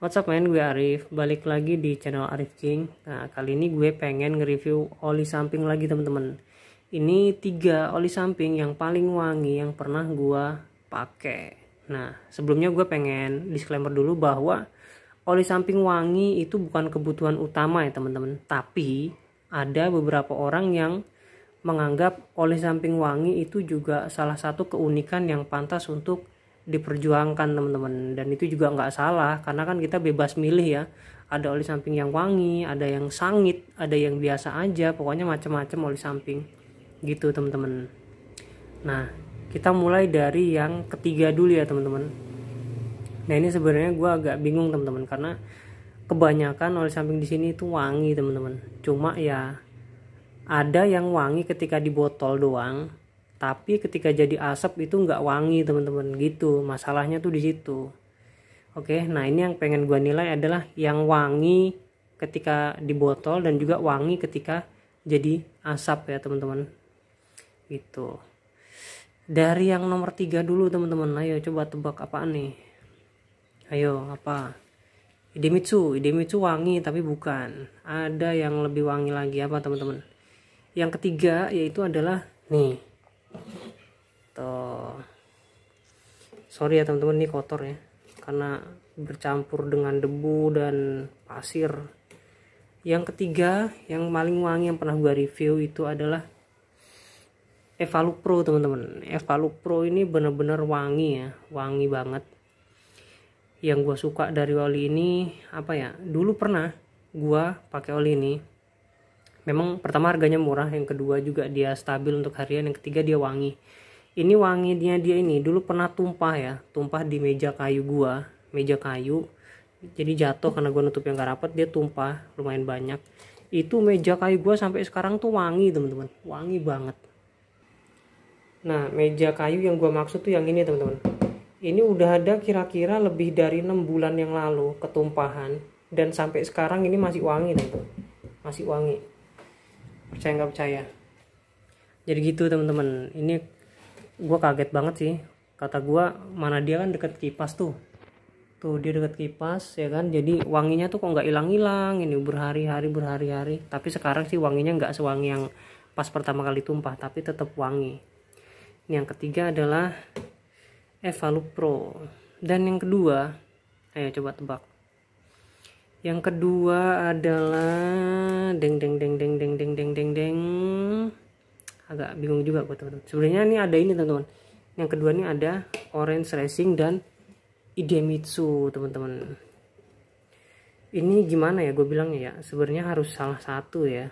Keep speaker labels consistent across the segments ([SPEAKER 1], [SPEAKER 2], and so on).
[SPEAKER 1] What's up men, gue Arif Balik lagi di channel Arif King Nah, kali ini gue pengen nge-review oli samping lagi teman-teman. Ini tiga oli samping yang paling wangi yang pernah gue pakai. Nah, sebelumnya gue pengen disclaimer dulu bahwa oli samping wangi itu bukan kebutuhan utama ya teman-teman Tapi ada beberapa orang yang menganggap oli samping wangi itu juga salah satu keunikan yang pantas untuk diperjuangkan teman-teman dan itu juga nggak salah karena kan kita bebas milih ya ada oli samping yang wangi ada yang sangit ada yang biasa aja pokoknya macam-macam oli samping gitu teman-teman nah kita mulai dari yang ketiga dulu ya teman-teman nah ini sebenarnya gue agak bingung teman-teman karena kebanyakan oli samping di sini itu wangi teman-teman cuma ya ada yang wangi ketika di botol doang tapi ketika jadi asap itu nggak wangi teman-teman gitu masalahnya tuh di situ oke nah ini yang pengen gue nilai adalah yang wangi ketika di botol dan juga wangi ketika jadi asap ya teman-teman gitu dari yang nomor tiga dulu teman-teman ayo coba tebak apa nih ayo apa Idemitsu, Idemitsu wangi tapi bukan. Ada yang lebih wangi lagi apa teman-teman? Yang ketiga yaitu adalah nih Tuh. Sorry ya teman-teman ini kotor ya. Karena bercampur dengan debu dan pasir. Yang ketiga, yang paling wangi yang pernah gue review itu adalah Evalu Pro teman-teman. Evalu Pro ini benar-benar wangi ya, wangi banget. Yang gue suka dari oli ini apa ya? Dulu pernah gue pakai oli ini memang pertama harganya murah yang kedua juga dia stabil untuk harian yang ketiga dia wangi ini wanginya dia ini dulu pernah tumpah ya tumpah di meja kayu gua meja kayu jadi jatuh karena gua nutup yang gak rapat dia tumpah lumayan banyak itu meja kayu gua sampai sekarang tuh wangi teman-teman wangi banget nah meja kayu yang gua maksud tuh yang ini teman-teman ini udah ada kira-kira lebih dari enam bulan yang lalu ketumpahan dan sampai sekarang ini masih wangi nih masih wangi percaya nggak percaya jadi gitu teman-teman ini gue kaget banget sih kata gue mana dia kan deket kipas tuh tuh dia deket kipas ya kan jadi wanginya tuh kok nggak hilang hilang ini berhari-hari berhari-hari tapi sekarang sih wanginya nggak sewangi yang pas pertama kali tumpah tapi tetap wangi ini yang ketiga adalah Evalu Pro dan yang kedua ayo coba tebak yang kedua adalah deng deng deng deng agak bingung juga buat teman-teman sebenarnya ini ada ini teman-teman yang kedua ini ada Orange Racing dan Idemitsu teman-teman ini gimana ya gue bilangnya ya sebenarnya harus salah satu ya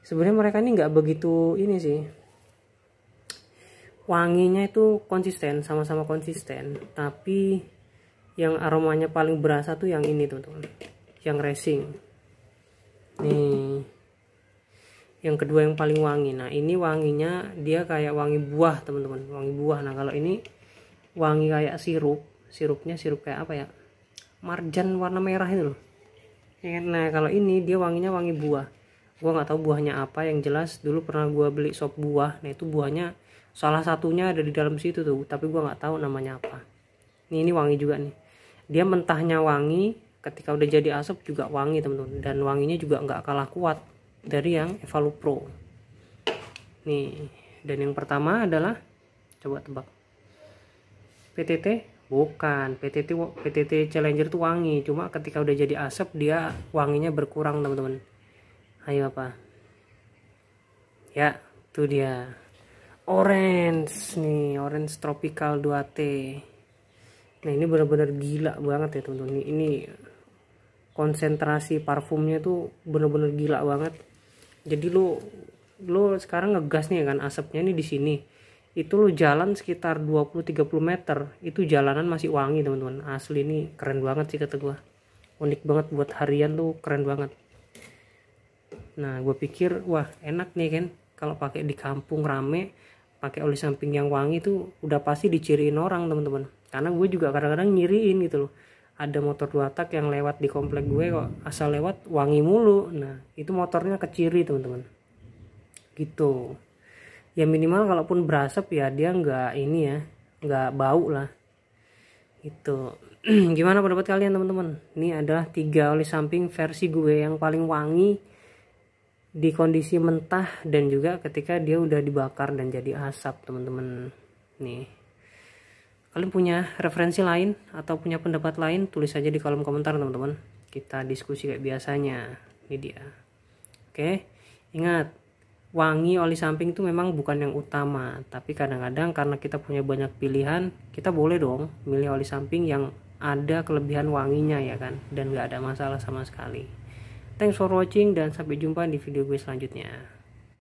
[SPEAKER 1] sebenarnya mereka ini nggak begitu ini sih wanginya itu konsisten sama-sama konsisten tapi yang aromanya paling berasa tuh yang ini teman-teman yang racing nih yang kedua yang paling wangi nah ini wanginya dia kayak wangi buah teman-teman wangi buah nah kalau ini wangi kayak sirup sirupnya sirup kayak apa ya marjan warna merah itu loh ya kan? nah kalau ini dia wanginya wangi buah Gua nggak tahu buahnya apa yang jelas dulu pernah gua beli sop buah nah itu buahnya salah satunya ada di dalam situ tuh tapi gua nggak tahu namanya apa ini ini wangi juga nih dia mentahnya wangi ketika udah jadi asap juga wangi teman-teman dan wanginya juga nggak kalah kuat dari yang Evalu Pro nih dan yang pertama adalah coba tebak PTT bukan PTT PTT Challenger itu wangi cuma ketika udah jadi asap dia wanginya berkurang teman-teman ayo apa ya itu dia orange nih orange tropical 2T nah ini benar-benar gila banget ya teman-teman ini, konsentrasi parfumnya tuh benar-benar gila banget jadi lo lu sekarang ngegas nih kan asapnya nih di sini itu lo jalan sekitar 20-30 meter itu jalanan masih wangi teman-teman asli ini keren banget sih kata gue unik banget buat harian tuh keren banget nah gue pikir wah enak nih kan kalau pakai di kampung rame pakai oli samping yang wangi tuh udah pasti diciriin orang teman-teman karena gue juga kadang-kadang nyiriin gitu loh ada motor dua tak yang lewat di komplek gue kok asal lewat wangi mulu nah itu motornya keciri teman-teman gitu ya minimal kalaupun berasap ya dia nggak ini ya nggak bau lah gitu gimana pendapat kalian teman-teman ini adalah tiga oli samping versi gue yang paling wangi di kondisi mentah dan juga ketika dia udah dibakar dan jadi asap teman-teman nih kalian punya referensi lain atau punya pendapat lain tulis aja di kolom komentar teman-teman kita diskusi kayak biasanya ini dia oke ingat wangi oli samping itu memang bukan yang utama tapi kadang-kadang karena kita punya banyak pilihan kita boleh dong milih oli samping yang ada kelebihan wanginya ya kan dan gak ada masalah sama sekali thanks for watching dan sampai jumpa di video gue selanjutnya